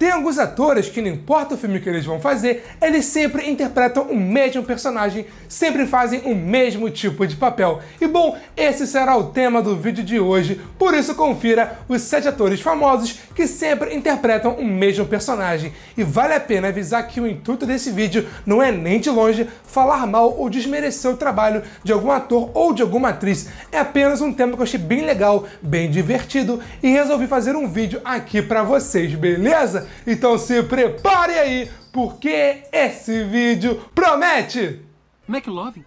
Tem alguns atores que, não importa o filme que eles vão fazer, eles sempre interpretam o mesmo personagem, sempre fazem o mesmo tipo de papel. E bom, esse será o tema do vídeo de hoje, por isso confira os 7 atores famosos que sempre interpretam o mesmo personagem. E vale a pena avisar que o intuito desse vídeo não é nem de longe falar mal ou desmerecer o trabalho de algum ator ou de alguma atriz, é apenas um tema que eu achei bem legal, bem divertido e resolvi fazer um vídeo aqui para vocês, beleza? Então se prepare aí, porque esse vídeo promete! McLovin?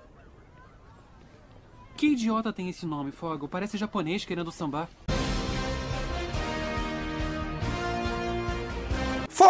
Que idiota tem esse nome, Fogo? Parece japonês querendo sambar.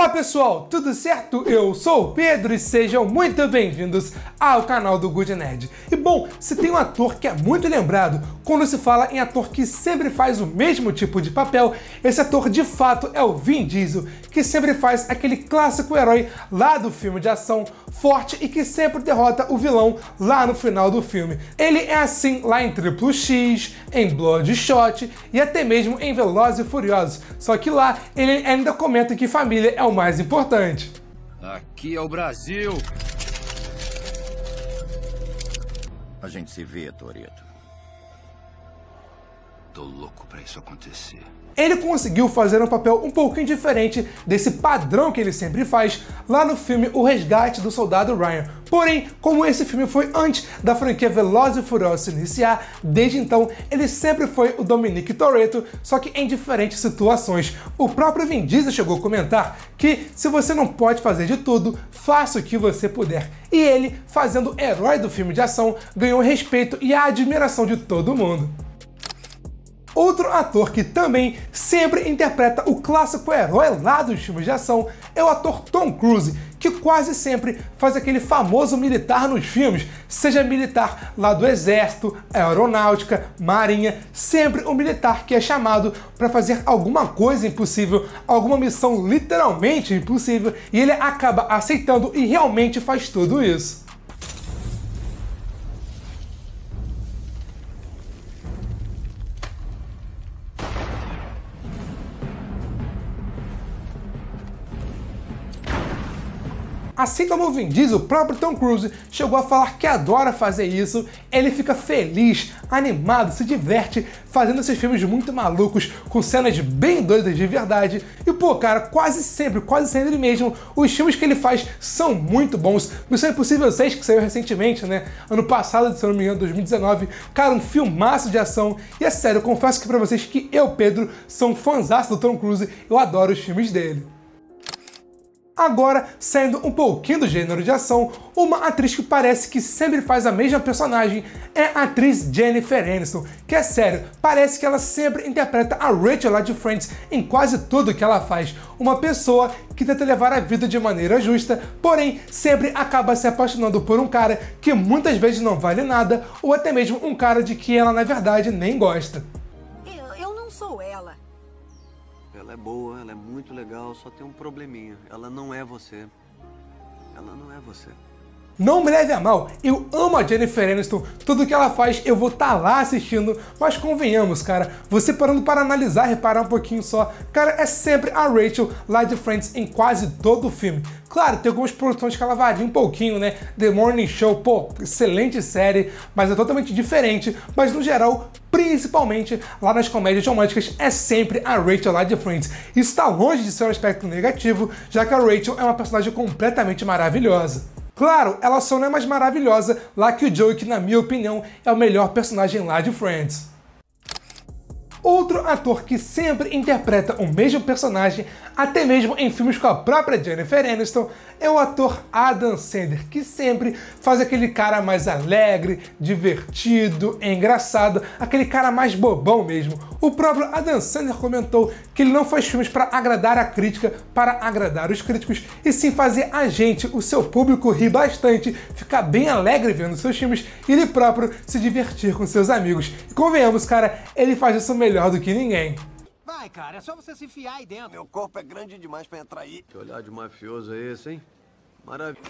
Fala pessoal, tudo certo? Eu sou o Pedro e sejam muito bem-vindos ao canal do Good Nerd. E bom, se tem um ator que é muito lembrado quando se fala em ator que sempre faz o mesmo tipo de papel, esse ator de fato é o Vin Diesel, que sempre faz aquele clássico herói lá do filme de ação forte e que sempre derrota o vilão lá no final do filme. Ele é assim lá em Triplo X, em Bloodshot e até mesmo em Velozes e Furiosos, só que lá ele ainda comenta que família é o mais importante. Aqui é o Brasil! A gente se vê, Toreto. Tô louco para isso acontecer. Ele conseguiu fazer um papel um pouquinho diferente desse padrão que ele sempre faz lá no filme O Resgate do Soldado Ryan. Porém, como esse filme foi antes da franquia Velozes e Furiosos se iniciar, desde então ele sempre foi o Dominic Toretto, só que em diferentes situações. O próprio Vin Diesel chegou a comentar que se você não pode fazer de tudo, faça o que você puder. E ele, fazendo o herói do filme de ação, ganhou respeito e a admiração de todo mundo. Outro ator que também sempre interpreta o clássico herói lá dos filmes de ação é o ator Tom Cruise, que quase sempre faz aquele famoso militar nos filmes, seja militar lá do exército, aeronáutica, marinha, sempre um militar que é chamado para fazer alguma coisa impossível, alguma missão literalmente impossível, e ele acaba aceitando e realmente faz tudo isso. Assim como o Vin Diesel, o próprio Tom Cruise chegou a falar que adora fazer isso, ele fica feliz, animado, se diverte fazendo esses filmes muito malucos, com cenas bem doidas de verdade. E pô, cara, quase sempre, quase sempre mesmo, os filmes que ele faz são muito bons. Missão Impossível é 6, que saiu recentemente, né? Ano passado, se não me engano, 2019. Cara, um filmaço de ação. E é sério, confesso que para vocês que eu, Pedro, sou um fãzaço do Tom Cruise, eu adoro os filmes dele. Agora, saindo um pouquinho do gênero de ação, uma atriz que parece que sempre faz a mesma personagem é a atriz Jennifer Aniston, que é sério, parece que ela sempre interpreta a Rachel lá de Friends em quase tudo que ela faz, uma pessoa que tenta levar a vida de maneira justa, porém sempre acaba se apaixonando por um cara que muitas vezes não vale nada, ou até mesmo um cara de que ela na verdade nem gosta. Eu, eu não sou ela. Ela é boa, ela é muito legal, só tem um probleminha. Ela não é você. Ela não é você. Não me leve a mal, eu amo a Jennifer Aniston, tudo que ela faz eu vou estar tá lá assistindo, mas convenhamos, cara, você parando para analisar, reparar um pouquinho só, cara, é sempre a Rachel lá de Friends em quase todo o filme. Claro, tem algumas produções que ela varia um pouquinho, né? The Morning Show, pô, excelente série, mas é totalmente diferente, mas no geral, principalmente lá nas comédias românticas, é sempre a Rachel lá de Friends. Isso está longe de ser um aspecto negativo, já que a Rachel é uma personagem completamente maravilhosa. Claro, ela só não é mais maravilhosa lá que o Joey, que na minha opinião é o melhor personagem lá de Friends outro ator que sempre interpreta o mesmo personagem, até mesmo em filmes com a própria Jennifer Aniston, é o ator Adam Sandler, que sempre faz aquele cara mais alegre, divertido, engraçado, aquele cara mais bobão mesmo. O próprio Adam Sandler comentou que ele não faz filmes para agradar a crítica, para agradar os críticos, e sim fazer a gente, o seu público, rir bastante, ficar bem alegre vendo seus filmes e ele próprio se divertir com seus amigos. E convenhamos, cara, ele faz isso melhor melhor do que ninguém. Vai, cara, é só você se enfiar aí dentro. Meu corpo é grande demais pra entrar aí. Que olhar de mafioso é esse, hein? Maravilha.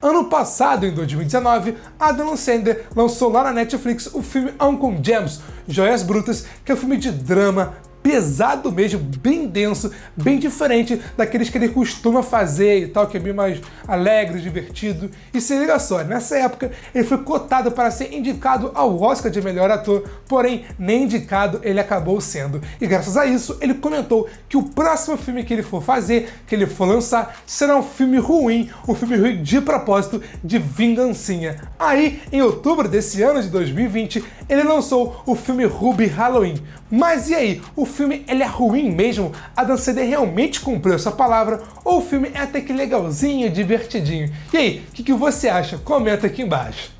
Ano passado, em 2019, Adam Sandler lançou lá na Netflix o filme Uncle James, Joias Brutas, que é um filme de drama, pesado mesmo, bem denso, bem diferente daqueles que ele costuma fazer e tal, que é bem mais alegre, divertido. E se liga só, nessa época ele foi cotado para ser indicado ao Oscar de melhor ator, porém nem indicado ele acabou sendo. E graças a isso, ele comentou que o próximo filme que ele for fazer, que ele for lançar, será um filme ruim, um filme ruim de propósito, de vingancinha. Aí, em outubro desse ano de 2020, ele lançou o filme Ruby Halloween. Mas e aí, o filme ele é ruim mesmo, a Dan realmente cumpriu essa palavra, ou o filme é até que legalzinho, divertidinho. E aí, o que, que você acha? Comenta aqui embaixo.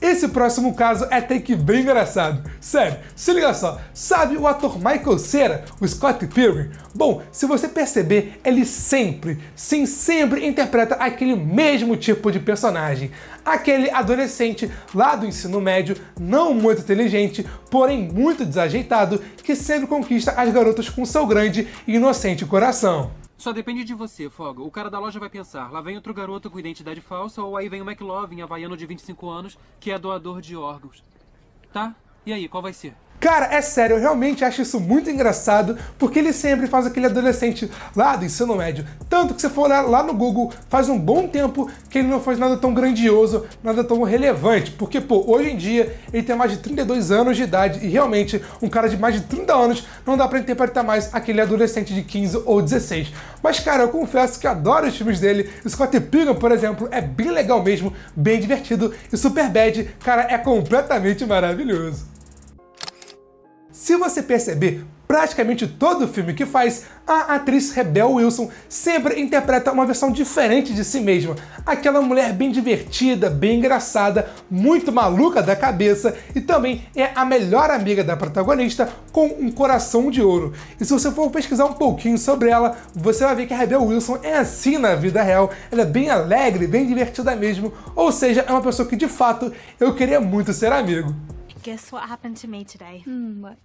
Esse próximo caso é até que bem engraçado. Sério, se liga só. Sabe o ator Michael Cera, o Scott Pilgrim? Bom, se você perceber, ele sempre, sim, sempre interpreta aquele mesmo tipo de personagem. Aquele adolescente lá do ensino médio, não muito inteligente, porém muito desajeitado, que sempre conquista as garotas com seu grande e inocente coração. Só depende de você, Fogo. O cara da loja vai pensar, lá vem outro garoto com identidade falsa, ou aí vem o McLovin, havaiano de 25 anos, que é doador de órgãos. Tá? E aí, qual vai ser? Cara, é sério, eu realmente acho isso muito engraçado, porque ele sempre faz aquele adolescente lá do ensino médio. Tanto que se for olhar lá no Google, faz um bom tempo que ele não faz nada tão grandioso, nada tão relevante. Porque, pô, hoje em dia ele tem mais de 32 anos de idade e realmente um cara de mais de 30 anos não dá para interpretar mais aquele adolescente de 15 ou 16. Mas, cara, eu confesso que adoro os filmes dele. Scott Pilgrim, por exemplo, é bem legal mesmo, bem divertido e Superbad, cara, é completamente maravilhoso. Se você perceber, praticamente todo filme que faz, a atriz Rebel Wilson sempre interpreta uma versão diferente de si mesma. Aquela mulher bem divertida, bem engraçada, muito maluca da cabeça e também é a melhor amiga da protagonista com um coração de ouro. E se você for pesquisar um pouquinho sobre ela, você vai ver que a Rebel Wilson é assim na vida real. Ela é bem alegre, bem divertida mesmo, ou seja, é uma pessoa que de fato eu queria muito ser amigo. Guess what happened to me today? Hmm, what?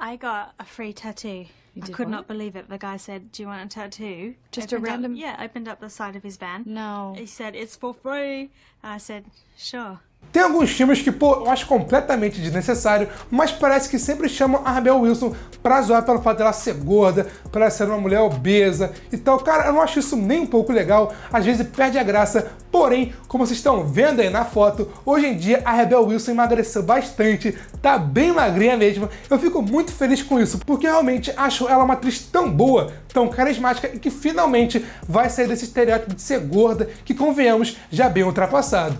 I got a free tattoo. I could what? not believe it. The guy said, "Do you want a tattoo?" Just opened a random. Up, yeah, opened up the side of his van. No. He said, "It's for free." I said, "Sure." Tem alguns filmes que, pô, eu acho completamente desnecessário, mas parece que sempre chamam a Rebel Wilson pra zoar pelo fato dela ser gorda, pra ela ser uma mulher obesa e tal. Cara, eu não acho isso nem um pouco legal, às vezes perde a graça. Porém, como vocês estão vendo aí na foto, hoje em dia a Rebel Wilson emagreceu bastante, tá bem magrinha mesmo. Eu fico muito feliz com isso, porque realmente acho ela uma atriz tão boa, tão carismática e que finalmente vai sair desse estereótipo de ser gorda que, convenhamos, já bem ultrapassado.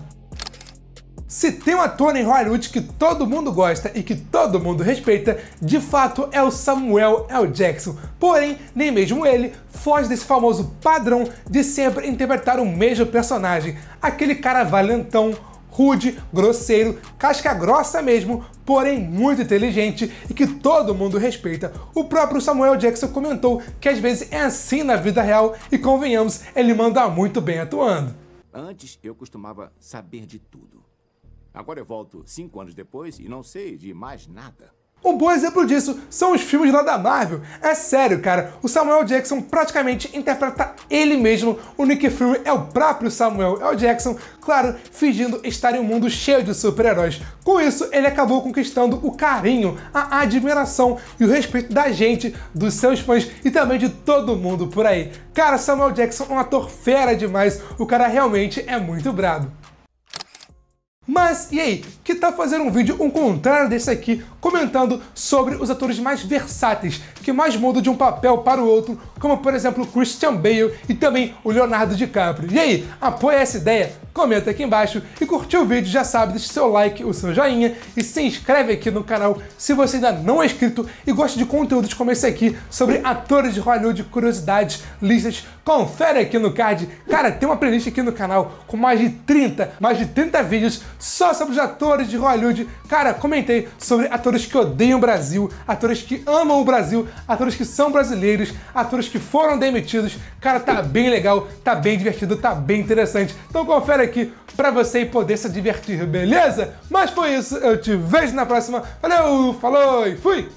Se tem um ator em Hollywood que todo mundo gosta e que todo mundo respeita, de fato é o Samuel L. Jackson. Porém, nem mesmo ele foge desse famoso padrão de sempre interpretar o mesmo personagem, aquele cara valentão, rude, grosseiro, casca grossa mesmo, porém muito inteligente e que todo mundo respeita. O próprio Samuel Jackson comentou que às vezes é assim na vida real e convenhamos, ele manda muito bem atuando. Antes eu costumava saber de tudo. Agora eu volto cinco anos depois e não sei de mais nada. Um bom exemplo disso são os filmes lá da Marvel. É sério, cara, o Samuel Jackson praticamente interpreta ele mesmo. O Nick Fury é o próprio Samuel L. Jackson, claro, fingindo estar em um mundo cheio de super-heróis. Com isso, ele acabou conquistando o carinho, a admiração e o respeito da gente, dos seus fãs e também de todo mundo por aí. Cara, Samuel Jackson é um ator fera demais, o cara realmente é muito brabo. Mas e aí, que tal tá fazer um vídeo, um contrário desse aqui, comentando sobre os atores mais versáteis, que mais mudam de um papel para o outro, como por exemplo Christian Bale e também o Leonardo DiCaprio. E aí, apoia essa ideia? Comenta aqui embaixo e curtiu o vídeo, já sabe, deixa o seu like, o seu joinha e se inscreve aqui no canal se você ainda não é inscrito e gosta de conteúdos como esse aqui sobre atores de Hollywood, curiosidades, listas, confere aqui no card. Cara, tem uma playlist aqui no canal com mais de 30, mais de 30 vídeos só sobre os atores de Hollywood. Cara, comentei sobre atores atores que odeiam o Brasil, atores que amam o Brasil, atores que são brasileiros, atores que foram demitidos. Cara, tá bem legal, tá bem divertido, tá bem interessante. Então confere aqui para você poder se divertir, beleza? Mas foi isso, eu te vejo na próxima. Valeu, falou e fui!